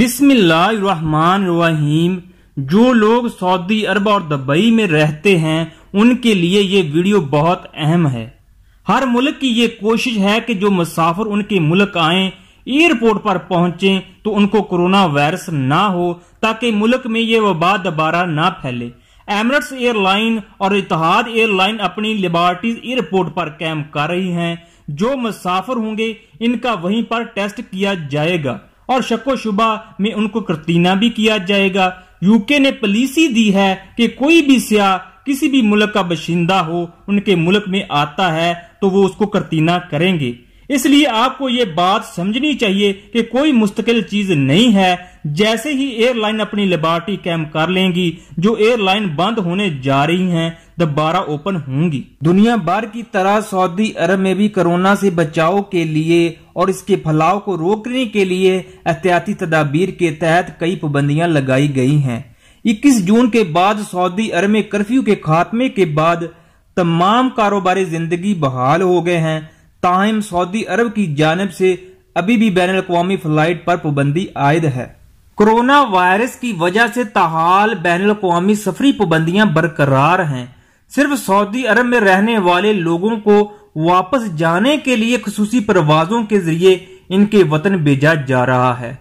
बिस्मिल्लाहिर्रहमानिर्रहीम जो लोग सऊदी अरब और दुबई में रहते हैं उनके लिए ये वीडियो बहुत अहम है हर मुल्क की ये कोशिश है कि जो मुसाफिर उनके मुल्क आए एयरपोर्ट पर पहुंचे तो उनको कोरोना वायरस ना हो ताकि मुल्क में ये वबा दोबारा ना फैले एमरट्स एयरलाइन और इतिहाद एयरलाइन अपनी लेबॉर्टरीज एयरपोर्ट पर कैम्प कर रही है जो मुसाफिर होंगे इनका वहीं पर टेस्ट किया जाएगा और शको शुबा में उनको करतीना भी किया जाएगा यूके ने पॉलिसी दी है कि कोई भी सिया किसी भी मुल्क का बशिंदा हो उनके मुल्क में आता है तो वो उसको करतीना करेंगे इसलिए आपको ये बात समझनी चाहिए कि कोई मुस्तकिल चीज नहीं है जैसे ही एयरलाइन अपनी लेबॉर्टरी कैम कर लेंगी जो एयरलाइन बंद होने जा रही हैं दोबारा ओपन होंगी दुनिया भर की तरह सऊदी अरब में भी कोरोना से बचाव के लिए और इसके फैलाव को रोकने के लिए एहतियाती तदाबीर के तहत कई पाबंदियां लगाई गई हैं 21 जून के बाद सऊदी अरब में कर्फ्यू के खात्मे के बाद तमाम कारोबारी जिंदगी बहाल हो गए हैं ताहम सऊदी अरब की जानब से अभी भी बैन अवी फ्लाइट पर पाबंदी आयद है कोरोना वायरस की वजह से तहाल बैन अवी सफरी पाबंदियां बरकरार हैं सिर्फ सऊदी अरब में रहने वाले लोगों को वापस जाने के लिए खसूसी परवाजों के जरिए इनके वतन भेजा जा रहा है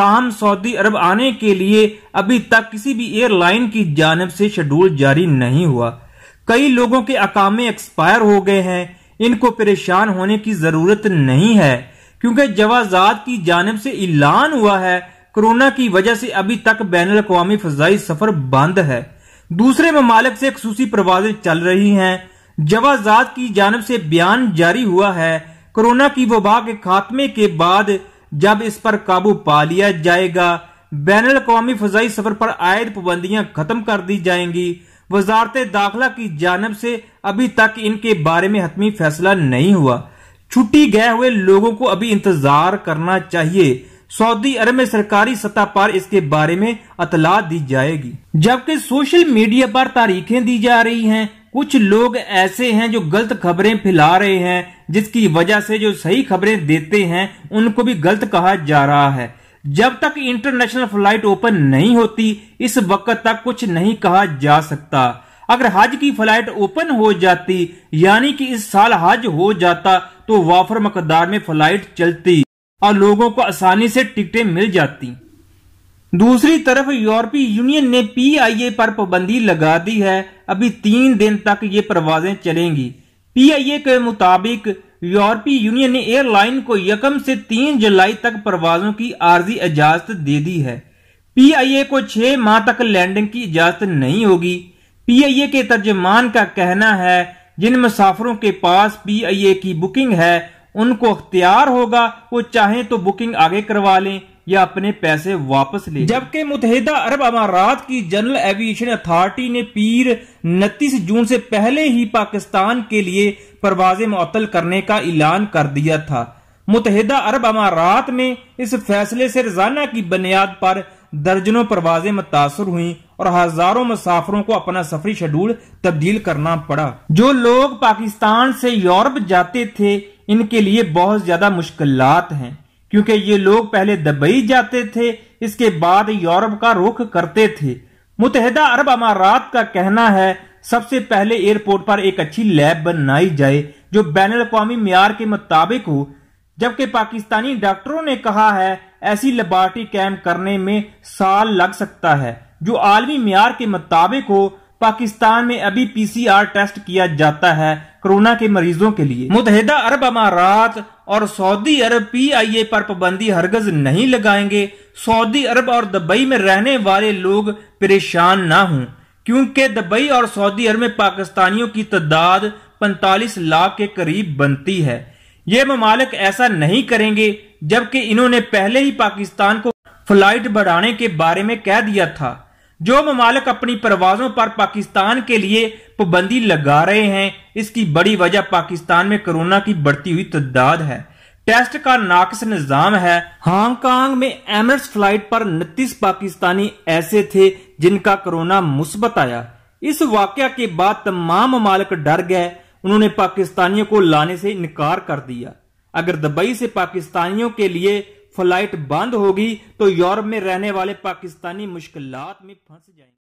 ताहम सऊदी अरब आने के लिए अभी तक किसी भी एयरलाइन की जानब से शेड्यूल जारी नहीं हुआ कई लोगों के अकामे एक्सपायर हो गए हैं इनको परेशान होने की जरूरत नहीं है क्योंकि जवाजात की जानब से ऐलान हुआ है कोरोना की वजह से अभी तक बैन अवी फजाई सफर बंद है दूसरे ममालिक से खसूसी परवाजें चल रही हैं जवाजात की जानब से बयान जारी हुआ है कोरोना की वबा के खात्मे के बाद जब इस पर काबू पा लिया जाएगा बैन अवी फजाई सफर पर आयद पाबंदियां खत्म कर दी जाएंगी वजारत दाखिला की जानब से अभी तक इनके बारे में हतमी फैसला नहीं हुआ छुट्टी गए हुए लोगों को अभी इंतजार करना चाहिए सऊदी अरब में सरकारी सतह पर इसके बारे में अतला दी जाएगी जबकि सोशल मीडिया पर तारीखें दी जा रही हैं कुछ लोग ऐसे हैं जो गलत खबरें फैला रहे हैं जिसकी वजह से जो सही खबरें देते हैं उनको भी गलत कहा जा रहा है जब तक इंटरनेशनल फ्लाइट ओपन नहीं होती इस वक्त तक कुछ नहीं कहा जा सकता अगर हज की फ्लाइट ओपन हो जाती यानी कि इस साल हज हो जाता तो वाफर मकदार में फ्लाइट चलती और लोगों को आसानी से टिकटें मिल जाती दूसरी तरफ यूरोपीय यूनियन ने पीआईए पर पाबंदी लगा दी है अभी तीन दिन तक ये परवाजें चलेंगी पीआईए के मुताबिक यूरोपीय यूनियन ने एयरलाइन को यकम से तीन जुलाई तक प्रवासों की आर्जी इजाजत दे दी है पीआईए को छह माह तक लैंडिंग की इजाजत नहीं होगी पीआईए के तर्जमान का कहना है जिन मुसाफरों के पास पीआईए की बुकिंग है उनको अख्तियार होगा वो चाहे तो बुकिंग आगे करवा लें या अपने पैसे वापस ले जबकि मुतहदा अरब अमारात की जनरल एविएशन अथॉरिटी ने पीर उनतीस जून से पहले ही पाकिस्तान के लिए परवाजें मअतल करने का ऐलान कर दिया था मुतहदा अरब अमारात में इस फैसले से रजाना की बुनियाद पर दर्जनों परवाजें मुतासर हुई और हजारों मुसाफरों को अपना सफरी शेड्यूल तब्दील करना पड़ा जो लोग पाकिस्तान से यूरोप जाते थे इनके लिए बहुत ज्यादा मुश्किल हैं क्योंकि ये लोग पहले दुबई जाते थे इसके बाद यूरोप का रुख करते थे मुतहदा अरब अमारात का कहना है सबसे पहले एयरपोर्ट पर एक अच्छी लैब बनाई जाए जो बैन अवी मैार के मुताबिक हो जबकि पाकिस्तानी डॉक्टरों ने कहा है ऐसी लेबार्टी कैम्प करने में साल लग सकता है जो आलमी मैार के मुताबिक हो पाकिस्तान में अभी पीसीआर टेस्ट किया जाता है कोरोना के मरीजों के लिए मुतहदा अरब अमारात और सऊदी अरब पीआईए पर पाबंदी हरगज नहीं लगाएंगे सऊदी अरब और दुबई में रहने वाले लोग परेशान ना हों क्योंकि दुबई और सऊदी अरब में पाकिस्तानियों की तादाद 45 लाख के करीब बनती है ये ममालक ऐसा नहीं करेंगे जबकि इन्होंने पहले ही पाकिस्तान को फ्लाइट बढ़ाने के बारे में कह दिया था जो ममालक अपनी परवाजों पर पाकिस्तान के लिए पाबंदी लगा रहे हैं इसकी बड़ी वजह पाकिस्तान में कोरोना की बढ़ती हुई तादाद है टेस्ट का नाकस निजाम है हांगकांग में एमरस फ्लाइट पर उनतीस पाकिस्तानी ऐसे थे जिनका कोरोना मुस्बत आया इस वाक्य के बाद तमाम मालिक डर गए उन्होंने पाकिस्तानियों को लाने से इनकार कर दिया अगर दुबई से पाकिस्तानियों के लिए फ्लाइट बंद होगी तो यूरोप में रहने वाले पाकिस्तानी मुश्किल में फंस जाएंगे